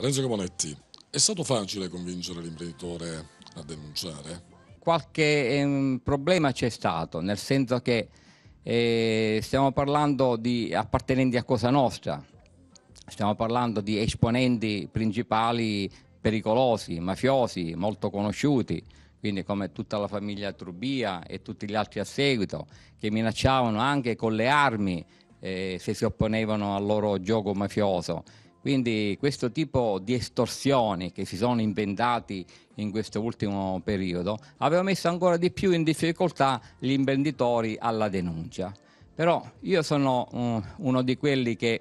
Renzo Camonetti, è stato facile convincere l'imprenditore a denunciare? Qualche ehm, problema c'è stato, nel senso che eh, stiamo parlando di appartenenti a Cosa Nostra, stiamo parlando di esponenti principali pericolosi, mafiosi, molto conosciuti, quindi come tutta la famiglia Trubia e tutti gli altri a seguito, che minacciavano anche con le armi eh, se si opponevano al loro gioco mafioso. Quindi questo tipo di estorsioni che si sono inventati in questo ultimo periodo aveva messo ancora di più in difficoltà gli imprenditori alla denuncia. Però io sono eh, uno di quelli che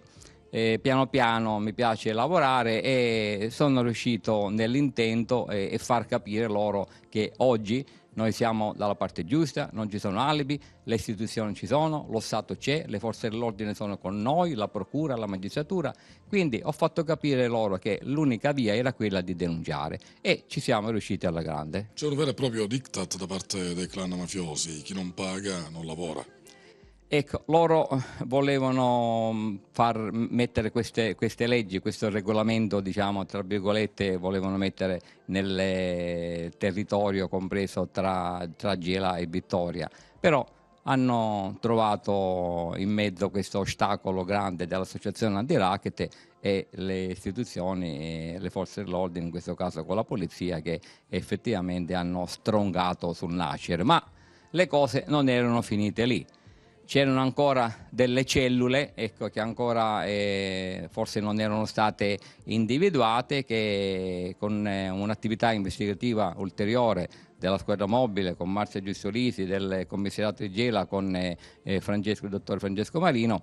eh, piano piano mi piace lavorare e sono riuscito nell'intento e, e far capire loro che oggi noi siamo dalla parte giusta, non ci sono alibi, le istituzioni ci sono, lo Stato c'è, le forze dell'ordine sono con noi, la procura, la magistratura. Quindi ho fatto capire loro che l'unica via era quella di denunciare e ci siamo riusciti alla grande. C'è un vero e proprio diktat da parte dei clan mafiosi, chi non paga non lavora. Ecco, loro eh, volevano mm, far mettere queste, queste, leggi, questo regolamento, diciamo, tra virgolette, volevano mettere nel territorio compreso tra, tra Gela e Vittoria. Però hanno trovato in mezzo questo ostacolo grande dell'associazione anti-racket e le istituzioni, eh, le forze dell'ordine, in questo caso con la polizia, che effettivamente hanno strongato sul nascere. Ma le cose non erano finite lì c'erano ancora delle cellule ecco, che ancora eh, forse non erano state individuate che con eh, un'attività investigativa ulteriore della squadra mobile con Marzia Giussolisi, del commissariato di Gela con eh, eh Francesco, il dottor Francesco Marino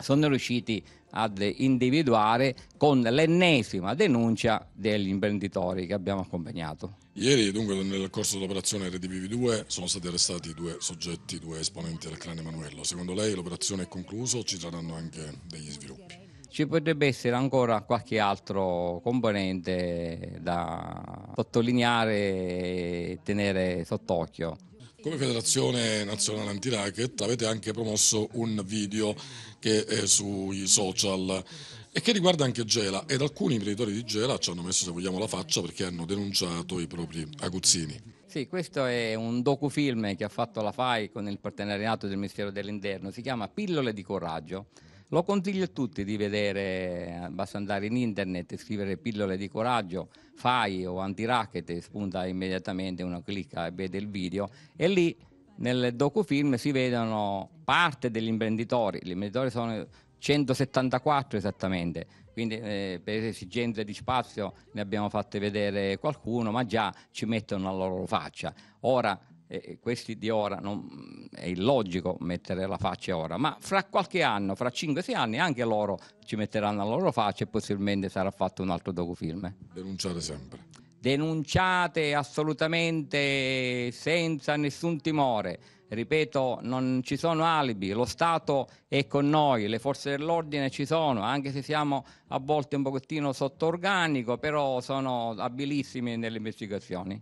sono riusciti ad individuare con l'ennesima denuncia degli imprenditori che abbiamo accompagnato. Ieri dunque nel corso dell'operazione RDVV2 sono stati arrestati due soggetti, due esponenti del clan Emanuello. Secondo lei l'operazione è conclusa o ci saranno anche degli sviluppi? Ci potrebbe essere ancora qualche altro componente da sottolineare e tenere sott'occhio. Come Federazione Nazionale Antiracket avete anche promosso un video che è sui social e che riguarda anche Gela ed alcuni imprenditori di Gela ci hanno messo se vogliamo la faccia perché hanno denunciato i propri aguzzini. Sì, questo è un docufilm che ha fatto la FAI con il partenariato del Ministero dell'Interno, si chiama Pillole di Coraggio. Lo consiglio a tutti di vedere, basta andare in internet, scrivere pillole di coraggio, fai o anti-racket antiracket, spunta immediatamente una clicca e vede il video e lì nel docufilm si vedono parte degli imprenditori, gli imprenditori sono 174 esattamente, quindi eh, per esigenze di spazio ne abbiamo fatte vedere qualcuno, ma già ci mettono la loro faccia. Ora eh, questi di ora non, è illogico mettere la faccia ora, ma fra qualche anno, fra 5-6 anni, anche loro ci metteranno la loro faccia e possibilmente sarà fatto un altro docufilm. Denunciate sempre. Denunciate assolutamente senza nessun timore. Ripeto, non ci sono alibi, lo Stato è con noi, le forze dell'ordine ci sono, anche se siamo a volte un pochettino sotto organico, però sono abilissimi nelle investigazioni.